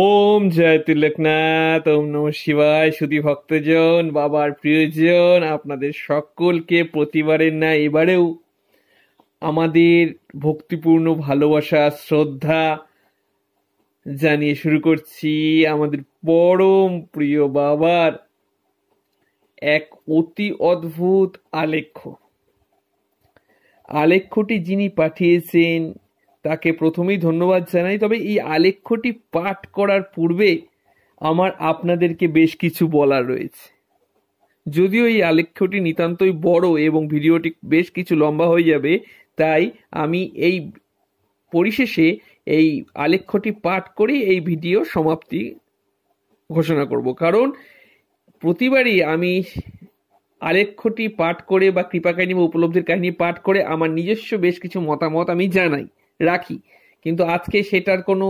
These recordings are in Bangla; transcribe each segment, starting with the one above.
ওম জয় তিলকনাথ ওম নম শিবায় সুধি ভক্তজন বাবার প্রিয়জন আপনাদের সকলকে প্রতিবারের না এবারেও আমাদের ভক্তিপূর্ণ ভালোবাসা শ্রদ্ধা জানিয়ে শুরু করছি আমাদের পরম প্রিয় বাবার এক অতি অদ্ভুত আলেখ্য আলেখ্যটি যিনি পাঠিয়েছেন তাকে প্রথমেই ধন্যবাদ জানাই তবে এই আলেখ্যটি পাঠ করার পূর্বে আমার আপনাদেরকে বেশ কিছু বলার রয়েছে যদিও এই আলেখ্যটি নিতান্তই বড় এবং ভিডিওটি বেশ কিছু লম্বা হয়ে যাবে তাই আমি এই পরিশেষে এই আলেখ্যটি পাঠ করে এই ভিডিও সমাপ্তি ঘোষণা করব কারণ প্রতিবারই আমি আলেখ্যটি পাঠ করে বা কৃপা কাহিনী বা উপলব্ধির কাহিনী পাঠ করে আমার নিজস্ব বেশ কিছু মতামত আমি জানাই রাখি কিন্তু আজকে সেটার কোনো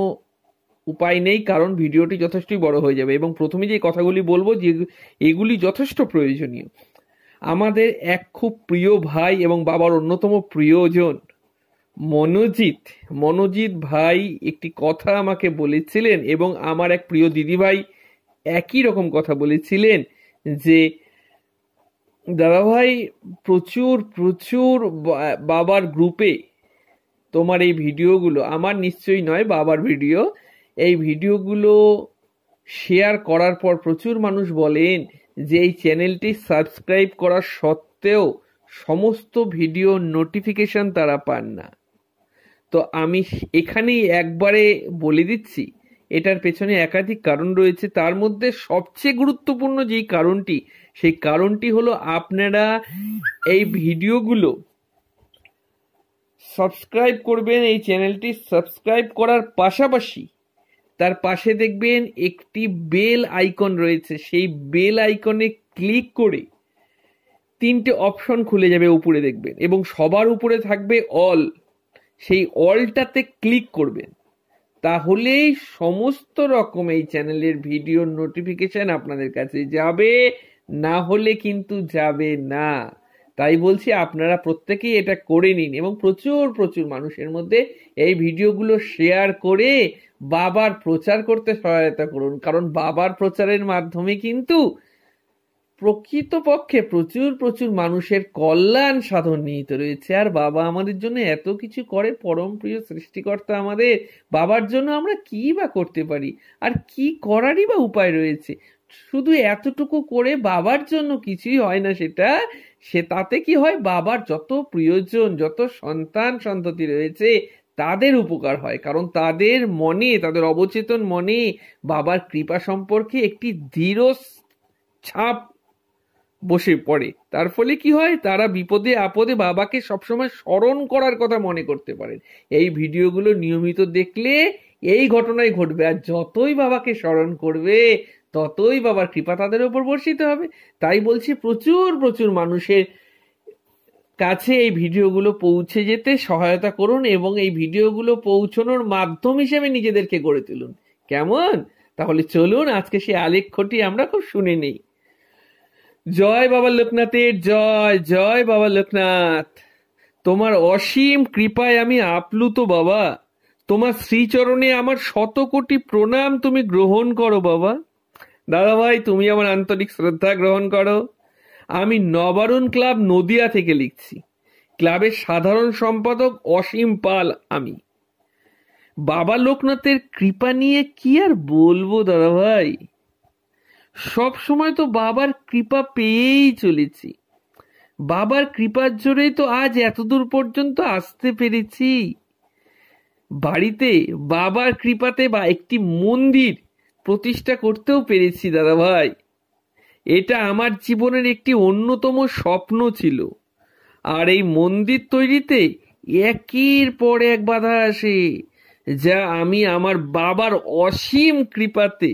উপায় নেই কারণ ভিডিওটি যথেষ্টই বড় হয়ে যাবে এবং প্রথমে যে কথাগুলি বলবো যে এগুলি যথেষ্ট প্রয়োজনীয় আমাদের এক খুব প্রিয় ভাই এবং বাবার অন্যতম প্রিয়জন মনোজিৎ মনোজিৎ ভাই একটি কথা আমাকে বলেছিলেন এবং আমার এক প্রিয় দিদি ভাই একই রকম কথা বলেছিলেন যে দাদা ভাই প্রচুর প্রচুর বাবার গ্রুপে তোমার এই ভিডিওগুলো আমার নিশ্চয়ই নয় বাবার ভিডিও এই ভিডিওগুলো শেয়ার করার পর প্রচুর মানুষ বলেন যে এই চ্যানেলটি সাবস্ক্রাইব করা সত্ত্বেও সমস্ত ভিডিও নোটিফিকেশন তারা পান না তো আমি এখানেই একবারে বলে দিচ্ছি এটার পেছনে একাধিক কারণ রয়েছে তার মধ্যে সবচেয়ে গুরুত্বপূর্ণ যেই কারণটি সেই কারণটি হলো আপনারা এই ভিডিওগুলো সাবস্ক্রাইব করবেন এই চ্যানেলটি সাবস্ক্রাইব করার পাশাপাশি তার পাশে দেখবেন একটি বেল আইকন রয়েছে সেই বেল আইকনে ক্লিক করে তিনটে অপশন খুলে যাবে উপরে দেখবেন এবং সবার উপরে থাকবে অল সেই অলটাতে ক্লিক করবেন তাহলেই সমস্ত রকম এই চ্যানেলের ভিডিও নোটিফিকেশান আপনাদের কাছে যাবে না হলে কিন্তু যাবে না তাই বলছি আপনারা প্রত্যেকেই এটা করে নিন এবং প্রচুর প্রচুর মানুষের মধ্যে এই ভিডিওগুলো শেয়ার করে বাবার প্রচার করতে সহায়তা করুন কারণ বাবার প্রচারের মাধ্যমে কিন্তু প্রকৃতপক্ষে প্রচুর প্রচুর মানুষের কল্যাণ সাধন নিহিত রয়েছে আর বাবা আমাদের জন্য এত কিছু করে পরম প্রিয় সৃষ্টিকর্তা আমাদের বাবার জন্য আমরা কি বা করতে পারি আর কি করারই বা উপায় রয়েছে শুধু এতটুকু করে বাবার জন্য কিছুই হয় না সেটা সে তাতে কি হয় বাবার যত প্রিয়জন যত সন্তান সন্ততি রয়েছে তাদের উপকার হয় কারণ তাদের মনে তাদের অবচেতন মনে বাবার কৃপা সম্পর্কে একটি দৃঢ় ছাপ বসে পড়ে তার ফলে কি হয় তারা বিপদে আপদে বাবাকে সবসময় স্মরণ করার কথা মনে করতে পারেন এই ভিডিওগুলো নিয়মিত দেখলে এই ঘটনাই ঘটবে আর যতই বাবাকে স্মরণ করবে ততই বাবার কৃপা তাদের উপর বর্ষিত হবে তাই বলছি প্রচুর প্রচুর মানুষের কাছে এই ভিডিওগুলো পৌঁছে যেতে সহায়তা করুন এবং এই ভিডিওগুলো পৌঁছানোর মাধ্যম হিসেবে নিজেদেরকে গড়ে তুলুন কেমন তাহলে চলুন আজকে সেই আলেখ্যটি আমরা খুব শুনে নেই জয় বাবা লোকনাথের জয় জয় বাবা লোকনাথ তোমার অসীম কৃপায় আমি আপ্লুত বাবা তোমার শ্রীচরণে আমার শত কোটি প্রণাম তুমি গ্রহণ করো বাবা দাদাভাই তুমি আমার আন্তরিক শ্রদ্ধা গ্রহণ করো আমি নবারুণ ক্লাব নদিয়া থেকে লিখছি ক্লাবের সাধারণ সম্পাদক অসীম পাল আমি বাবা লোকনাথের কৃপা নিয়ে কি আর বলবো দাদাভাই সব সময় তো বাবার কৃপা পেয়েই চলেছি বাবার কৃপার জোরেই তো আজ এতদূর পর্যন্ত আসতে পেরেছি বাড়িতে বাবার কৃপাতে বা একটি মন্দির প্রতিষ্ঠা করতেও পেরেছি দাদা ভাই এটা আমার জীবনের একটি অন্যতম স্বপ্ন ছিল আর এই মন্দির তৈরিতে একের পর এক বাধা আসে যা আমি আমার বাবার অসীম কৃপাতে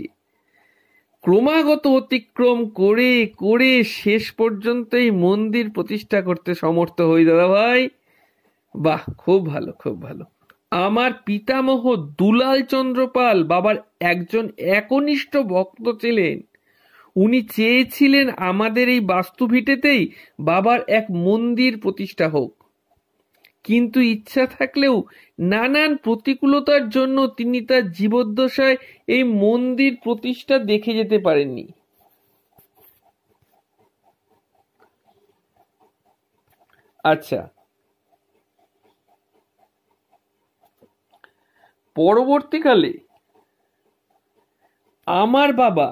ক্রমাগত অতিক্রম করে করে শেষ পর্যন্ত এই মন্দির প্রতিষ্ঠা করতে সমর্থ হই দাদা ভাই বাহ খুব ভালো খুব ভালো আমার পিতামহ দুলাল চন্দ্রপাল বাবার একজন একনিষ্ঠ ভক্ত ছিলেন উনি চেয়েছিলেন আমাদের এই বাস্তুভিটেতেই বাবার এক মন্দির প্রতিষ্ঠা হোক কিন্তু ইচ্ছা থাকলেও নানান প্রতিকূলতার জন্য তিনি তার জীবদ্দশায় এই মন্দির প্রতিষ্ঠা দেখে যেতে পারেননি আচ্ছা পরবর্তীকালে আমার বাবা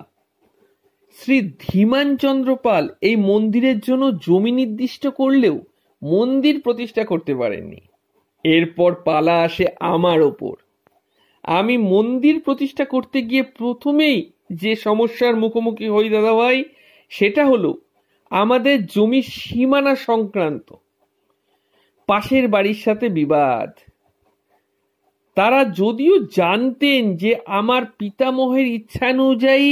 শ্রী ধীমানচন্দ্র পাল এই মন্দিরের জন্য জমি নির্দিষ্ট করলেও মন্দির প্রতিষ্ঠা করতে পারেননি এরপর পালা আসে আমার ওপর আমি মন্দির প্রতিষ্ঠা করতে গিয়ে প্রথমেই যে সমস্যার মুখোমুখি হই দাদা ভাই সেটা হলো আমাদের জমির সীমানা সংক্রান্ত পাশের বাড়ির সাথে বিবাদ তারা যদিও জানতেন যে আমার পিতামহের ইচ্ছানুযায়ী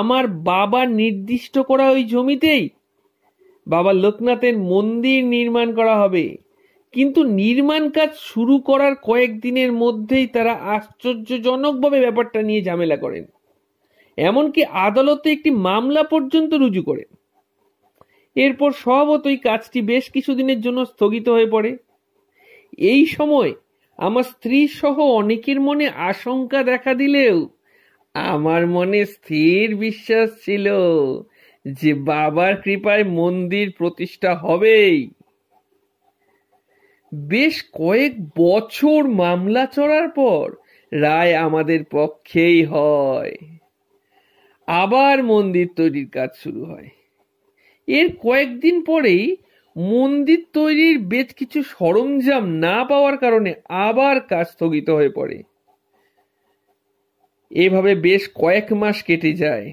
আমার বাবা নির্দিষ্ট করা ওই জমিতেই বাবা লোকনাথের মন্দির নির্মাণ করা হবে কিন্তু নির্মাণ কাজ শুরু করার কয়েকদিনের মধ্যেই তারা আশ্চর্যজনকভাবে ব্যাপারটা নিয়ে ঝামেলা করেন এমনকি আদালতে একটি মামলা পর্যন্ত রুজু করেন এরপর স্বভাবতই কাজটি বেশ কিছুদিনের জন্য স্থগিত হয়ে পড়ে এই সময় আমার স্ত্রী সহ অনেকের মনে আশঙ্কা দেখা দিলেও আমার মনে স্থির বিশ্বাস ছিল যে বাবার কৃপায় মন্দির প্রতিষ্ঠা হবেই বেশ কয়েক বছর মামলা চড়ার পর রায় আমাদের পক্ষেই হয় আবার মন্দির তৈরির কাজ শুরু হয় এর কয়েকদিন পরেই মন্দির তৈরির বেশ কিছু সরঞ্জাম না পাওয়ার কারণে আবার কাজ স্থগিত হয়ে পড়ে এভাবে বেশ কয়েক মাস কেটে যায়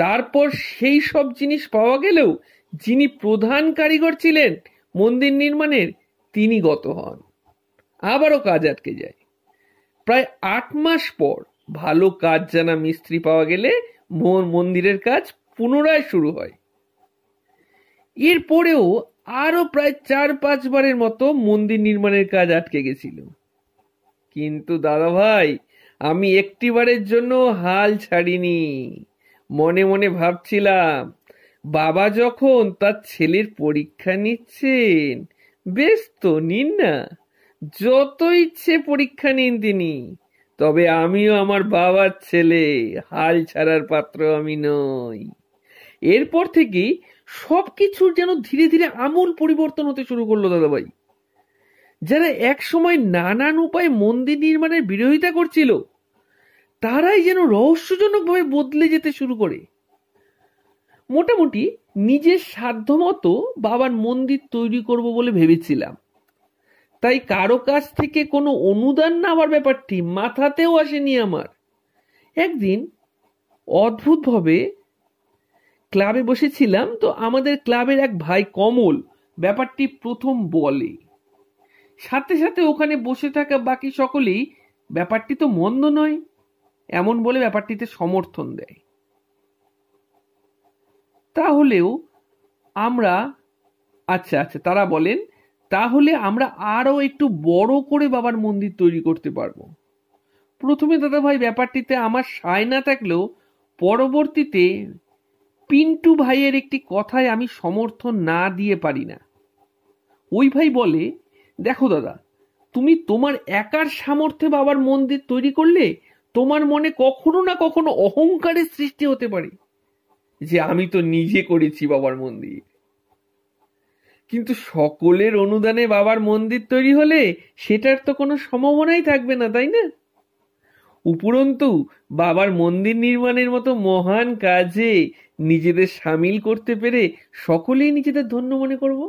তারপর সেই সব জিনিস পাওয়া গেলেও যিনি প্রধান কারিগর ছিলেন মন্দির নির্মাণের তিনি গত হন আবারও কাজ আটকে যায় প্রায় আট মাস পর ভালো কাজ জানা মিস্ত্রি পাওয়া গেলে মন্দিরের কাজ পুনরায় শুরু হয় এরপরেও আরও প্রায় চার পাঁচবারের মতো মন্দির নির্মাণের কাজ আটকে গেছিল কিন্তু দাদা ভাই আমি একটিবারের জন্য হাল ছাড়িনি মনে মনে ভাবছিলাম বাবা যখন তার ছেলের পরীক্ষা নিচ্ছেন বেশ তো নিন না যত ইচ্ছে পরীক্ষা নিন তিনি তবে আমিও আমার বাবার ছেলে হাল ছাড়ার পাত্র আমি নই এরপর থেকেই সব কিছুর যেন ধীরে ধীরে আমূল পরিবর্তন হতে শুরু করলো দাদাভাই যারা এক সময় নানান উপায়ে মন্দির নির্মাণের বিরোধিতা করছিল তারাই যেন রহস্যজনকভাবে বদলে যেতে শুরু করে মোটামুটি নিজের সাধ্যমতো বাবার মন্দির তৈরি করব বলে ভেবেছিলাম তাই কারো কাছ থেকে কোনো অনুদান নেওয়ার ব্যাপারটি মাথাতেও আসেনি আমার একদিন অদ্ভুতভাবে ক্লাবে বসেছিলাম তো আমাদের ক্লাবের এক ভাই কমল ব্যাপারটি প্রথম বলে সাথে সাথে ওখানে বসে থাকা বাকি সকলেই ব্যাপারটি তো মন্দ নয় এমন বলে ব্যাপারটিতে সমর্থন দেয় তাহলেও আমরা আচ্ছা আচ্ছা তারা বলেন তাহলে আমরা আরও একটু বড় করে বাবার মন্দির তৈরি করতে পারবো প্রথমে দাদা ভাই ব্যাপারটিতে আমার সায় না থাকলেও পরবর্তীতে পিন্টু ভাইয়ের একটি কথায় আমি সমর্থন না দিয়ে পারি না ওই ভাই বলে দেখো দাদা তুমি তোমার একার সামর্থ্যে বাবার মন্দির তৈরি করলে তোমার মনে কখনো না কখনো অহংকারের সৃষ্টি হতে পারে যে আমি তো নিজে করেছি বাবার মন্দির কিন্তু সকলের অনুদানে বাবার মন্দির তৈরি হলে সেটার তো কোনো সম্ভাবনাই থাকবে না তাই না উপরন্তু বাবার মন্দির নির্মাণের মতো মহান কাজে নিজেদের সামিল করতে পেরে সকলেই নিজেদের ধন্য মনে করব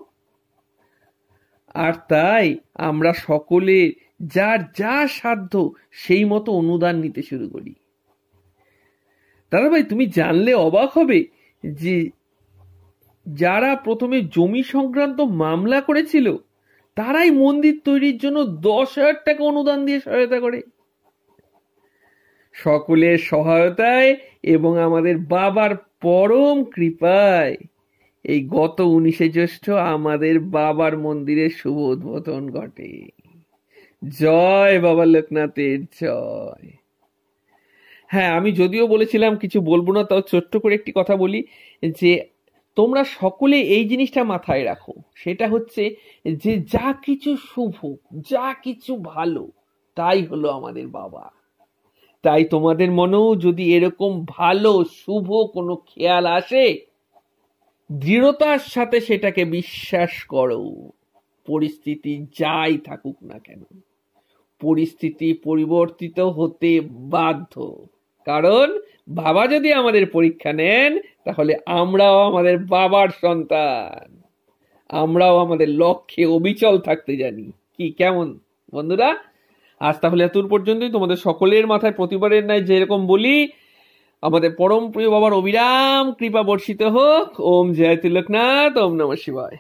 আর তাই আমরা সকলে যার যা সাধ্য সেই মতো অনুদান নিতে শুরু করি দাদাভাই তুমি জানলে অবাক হবে যে যারা প্রথমে জমি সংক্রান্ত মামলা করেছিল তারাই মন্দির তৈরির জন্য দশ হাজার টাকা অনুদান দিয়ে সহায়তা করে সকলের সহায়তায় এবং আমাদের বাবার পরম কৃপায় এই গত উনিশে জ্যৈষ্ঠ আমাদের বাবার মন্দিরের শুভ উদ্বোধন ঘটে জয় বাবা লোকনাথের জয় হ্যাঁ আমি যদিও বলেছিলাম কিছু বলবো না তাও ছোট্ট করে একটি কথা বলি যে তোমরা সকলে এই জিনিসটা মাথায় রাখো সেটা হচ্ছে যে যা কিছু শুভ যা কিছু ভালো তাই হলো আমাদের বাবা তাই তোমাদের মনেও যদি এরকম ভালো শুভ কোনো খেয়াল আসে দৃঢ়তার সাথে সেটাকে বিশ্বাস করো পরিস্থিতি যাই থাকুক না কেন পরিস্থিতি পরিবর্তিত হতে বাধ্য কারণ বাবা যদি আমাদের পরীক্ষা নেন তাহলে আমরাও আমাদের বাবার সন্তান আমরাও আমাদের লক্ষ্যে অবিচল থাকতে জানি কি কেমন বন্ধুরা আজ তাহলে এতদূর পর্যন্তই তোমাদের সকলের মাথায় প্রতিবারের ন্যায় যেরকম বলি আমাদের পরম প্রিয় বাবার অবিরাম কৃপা বর্ষিত হোক ওম জয় তিলকনাথ ওম নম শিবায়